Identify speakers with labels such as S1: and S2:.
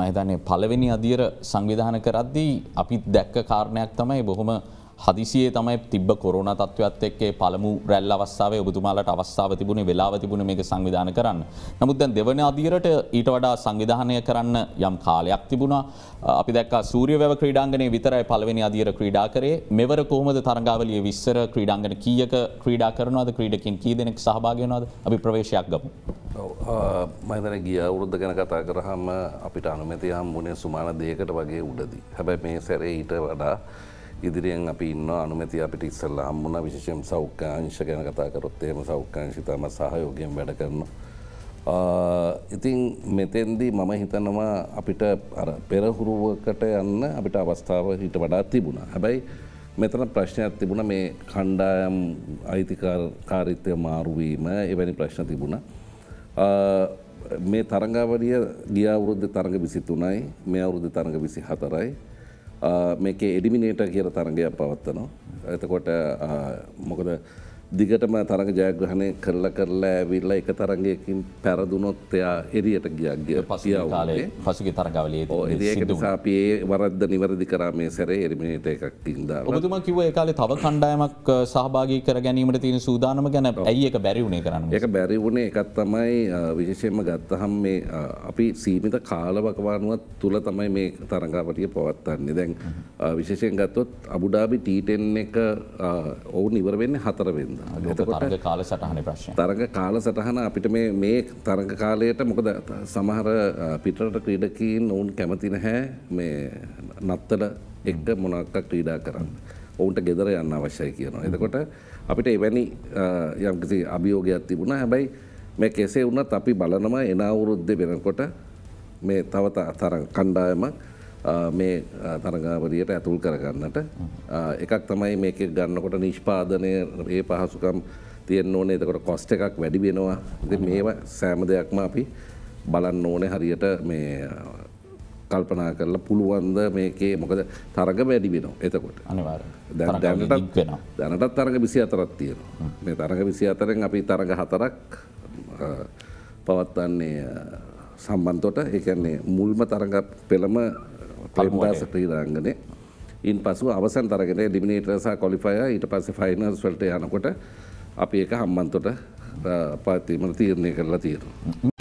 S1: මහිතන්නේ පළවෙනි අධියර සංවිධාන කරද්දී අපි දැක්ක කාරණයක් තමයි බොහොම හදිසියේ තමයි තිබ්බ කොරෝණ තත්ත්වයක්ත් එක්කේ පළමු රැල් අවස්ථාවේ ඔබතුමාලට අවස්ථාව තිබුණේ වෙලාව තිබුණේ මේක සංවිධාන කරන්න. නමුත් දැන් දෙවන අධියරට ඊට වඩා සංවිධානය කරන්න යම් කාලයක් තිබුණා. අපි දැක්කා සූර්යවැව ක්‍රීඩාංගණයේ විතරයි පළවෙනි අධියර ක්‍රීඩා කරේ. මෙවර කොහොමද තරඟාවලියේ විස්තර ක්‍රීඩාංගණ කීයක ක්‍රීඩා කරනවද? ක්‍රීඩකින් කී දෙනෙක් සහභාගී වෙනවද? අපි ප්‍රවේශයක් ගමු.
S2: මතන ගිය අවුරුද්ධ ගැන කතා කරහම අපිට අනුමැති හම්බුණේ සුමාන දෙයකට වගේ උඩදී. හැබැයි මේ සැරේ ඊට වඩා ඉදිරියෙන් අපි ඉන්න අනුමැති අපිට ඉස්සල්ල හම්බුණ විශෂම් සෞඛ්‍යංශ ගැන කතා කරොත් එහෙම සෞඛ්‍යංශිතම සහයෝගයෙන් වැඩ කරනවා. ඉතින් මෙතෙන්දී මම හිතනවා අපිට පෙරහුරුවකට යන්න අපිට අවස්ථාව හිට වඩා තිබුණා. හැබැයි මෙතන ප්‍රශ්නයක් තිබුණ මේ කණ්ඩායම් අයිතිකාරකාරිත්වය මාරුවීම එවැනි ප්‍රශ්න තිබුණා. මේ තරඟාවලිය ගිය අවුරුද්දේ තරඟ 23යි මේ අවුරුද්දේ තරඟ 24යි මේකේ එඩිමිනේටර් කියලා තරඟයක් පවත්වනවා එතකොට මොකද දිගටම තරග ජයග්‍රහණය කරලා කරලා ඇවිල්ලා එක තරගයකින් පැරදුනොත් එයා එරියට ගියක්ගිය පසියාවේ පසුගේ තරගවලේ සාපයේ වරද්ද නිවැරදි කරා මේ සැරේ එරිමිනට එකක් ඉද ඔබතුමා
S1: කිව කාලේ තව කණ්ඩායමක් සහභාගී කර ගැනීමට තියෙන සූදානම ගැන ඇයි එක බැරි වුණේ කරන්න
S2: එක බැරි වුණේ එකත් තමයි විශේෂයෙන්ම ගත්තහම් මේ අපි සීමිත කාලවකවානුවත් තුළ තමයි මේ තරගාවටිය පවත්වන්නේ දැන් විශේෂයෙන් ගත්තොත් අබුඩාබි ටීටෙන් එක ඔවුන් ඉවරවෙන්න හතරවෙන්න තරග
S1: කාල සටහන ප්‍රශ්න
S2: තරග කාල සටහන අපිට මේ මේ තරග කාලයට මොකද සමහර පිටරට ක්‍රීඩකින් ඔවුන් කැමති නැහැ මේ නත්තල එක්ට මොනක්ක ක්‍රීඩා කරන්න ඔවුන්ට ගෙදර යන්න අවශ්‍යයි කියනවා එතකොට අපිට එවැනි යම්කිසි අභියෝගයක් තිබුණා හැබැයි මේ කෙසේ වුණත් අපි බලනම එන අවුරුද්ද වෙනකොට මේ තව තරග කණ්ඩායමක් මේ තරගාවලියට ඇතුල් කරගන්නට එකක් තමයි මේක ගන්නකොට නිෂ්පාදනය ඒ පහසුකම් තියෙන් ඕනේ එතකොට කොස්ට එකක් වැඩි වෙනවා ඉති මේ සෑම දෙයක්ම අපි බලන්න ඕනේ හරියට මේ කල්පනා කරලා පුළුවන්ද මේකේ මොකද තරග වැඩි වෙන එතකොට දැනටත් දැනටත් තරග විසි අතරත් තියෙනවා මේ තරග විසි අතරෙන් අපි තරග හතරක් පවත්වන්නේ සම්බන්තොට එකන්නේ මුල්ම තරග පෙළම පෙම්බාස ක්‍රීඩාංගනේ ඉන් පසු අවසන් තරගෙන ඩිමිනේටර්ස කොලිෆය ඊට පස්සේ ෆයිනර්ස් වලට යනකොට අපි එක හම්බන්තොට පාත්වීමට තීරණය කරලා තියෙනවා.